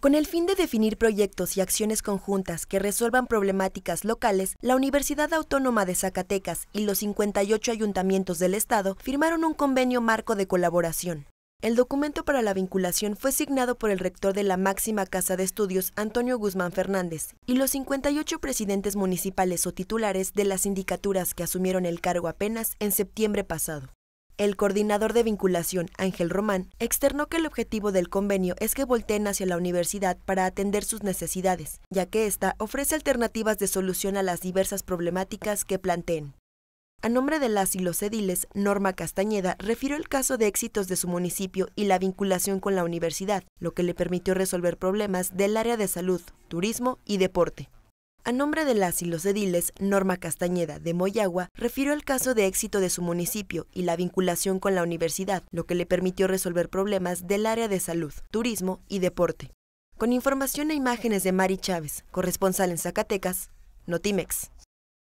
Con el fin de definir proyectos y acciones conjuntas que resuelvan problemáticas locales, la Universidad Autónoma de Zacatecas y los 58 ayuntamientos del Estado firmaron un convenio marco de colaboración. El documento para la vinculación fue signado por el rector de la máxima casa de estudios, Antonio Guzmán Fernández, y los 58 presidentes municipales o titulares de las sindicaturas que asumieron el cargo apenas en septiembre pasado. El coordinador de vinculación, Ángel Román, externó que el objetivo del convenio es que volteen hacia la universidad para atender sus necesidades, ya que ésta ofrece alternativas de solución a las diversas problemáticas que planteen. A nombre de las y los ediles, Norma Castañeda refirió el caso de éxitos de su municipio y la vinculación con la universidad, lo que le permitió resolver problemas del área de salud, turismo y deporte a nombre de las y los ediles, Norma Castañeda de Moyagua refirió el caso de éxito de su municipio y la vinculación con la universidad, lo que le permitió resolver problemas del área de salud, turismo y deporte. Con información e imágenes de Mari Chávez, corresponsal en Zacatecas, Notimex.